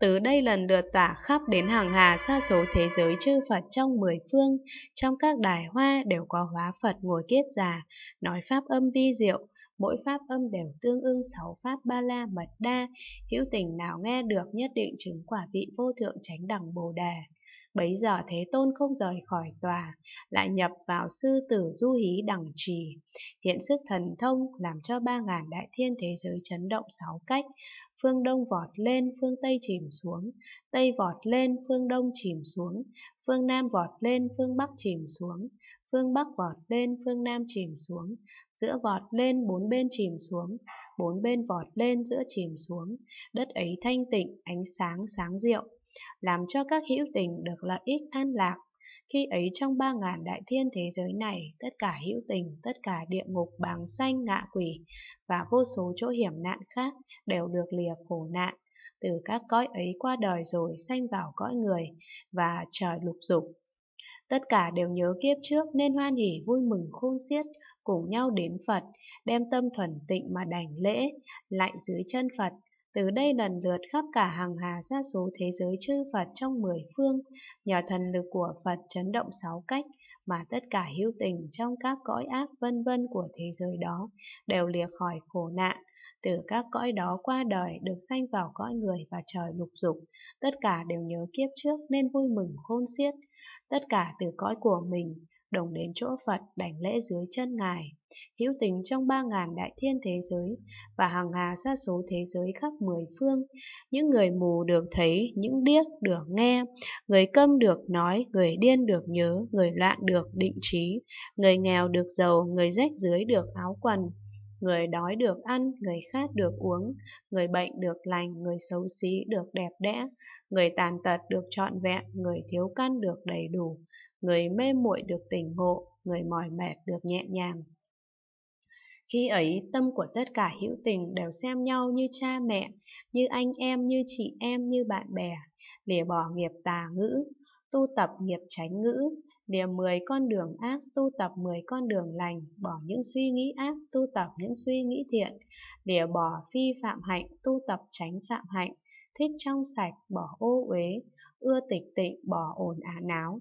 Từ đây lần lượt tỏa khắp đến hàng hà xa số thế giới chư Phật trong mười phương, trong các đài hoa đều có hóa Phật ngồi kiết già, nói pháp âm vi diệu, mỗi pháp âm đều tương ưng sáu pháp ba la mật đa, hữu tình nào nghe được nhất định chứng quả vị vô thượng chánh đẳng Bồ Đề. Bấy giờ Thế Tôn không rời khỏi tòa, lại nhập vào sư tử du hí đẳng trì, hiện sức thần thông làm cho ba ngàn đại thiên thế giới chấn động sáu cách, phương đông vọt lên, phương tây chìm xuống, tây vọt lên, phương đông chìm xuống, phương nam vọt lên, phương bắc chìm xuống, phương bắc vọt lên, phương nam chìm xuống, giữa vọt lên, bốn bên chìm xuống, bốn bên vọt lên, giữa chìm xuống, đất ấy thanh tịnh, ánh sáng sáng diệu làm cho các hữu tình được lợi ích an lạc. Khi ấy trong ba ngàn đại thiên thế giới này, tất cả hữu tình, tất cả địa ngục bàng xanh ngạ quỷ và vô số chỗ hiểm nạn khác đều được lìa khổ nạn. Từ các cõi ấy qua đời rồi sanh vào cõi người và trời lục dục. Tất cả đều nhớ kiếp trước nên hoan hỉ vui mừng khôn xiết, cùng nhau đến Phật, đem tâm thuần tịnh mà đảnh lễ, lại dưới chân Phật, từ đây lần lượt khắp cả hàng hà sa số thế giới chư Phật trong mười phương, nhờ thần lực của Phật chấn động sáu cách mà tất cả hữu tình trong các cõi ác vân vân của thế giới đó đều lìa khỏi khổ nạn, từ các cõi đó qua đời được sanh vào cõi người và trời lục dục, tất cả đều nhớ kiếp trước nên vui mừng khôn xiết, tất cả từ cõi của mình đồng đến chỗ Phật đảnh lễ dưới chân Ngài, hữu tình trong ba ngàn đại thiên thế giới và hàng hà xa số thế giới khắp mười phương. Những người mù được thấy, những điếc được nghe, người câm được nói, người điên được nhớ, người loạn được định trí, người nghèo được giàu, người rách dưới được áo quần người đói được ăn, người khát được uống, người bệnh được lành, người xấu xí được đẹp đẽ, người tàn tật được trọn vẹn, người thiếu căn được đầy đủ, người mê muội được tỉnh ngộ, người mỏi mệt được nhẹ nhàng. Khi ấy, tâm của tất cả hữu tình đều xem nhau như cha mẹ, như anh em, như chị em, như bạn bè, lìa bỏ nghiệp tà ngữ, tu tập nghiệp tránh ngữ, lìa 10 con đường ác, tu tập 10 con đường lành, bỏ những suy nghĩ ác, tu tập những suy nghĩ thiện, lìa bỏ phi phạm hạnh, tu tập tránh phạm hạnh, thích trong sạch, bỏ ô uế, ưa tịch tịnh, bỏ ồn ả náo,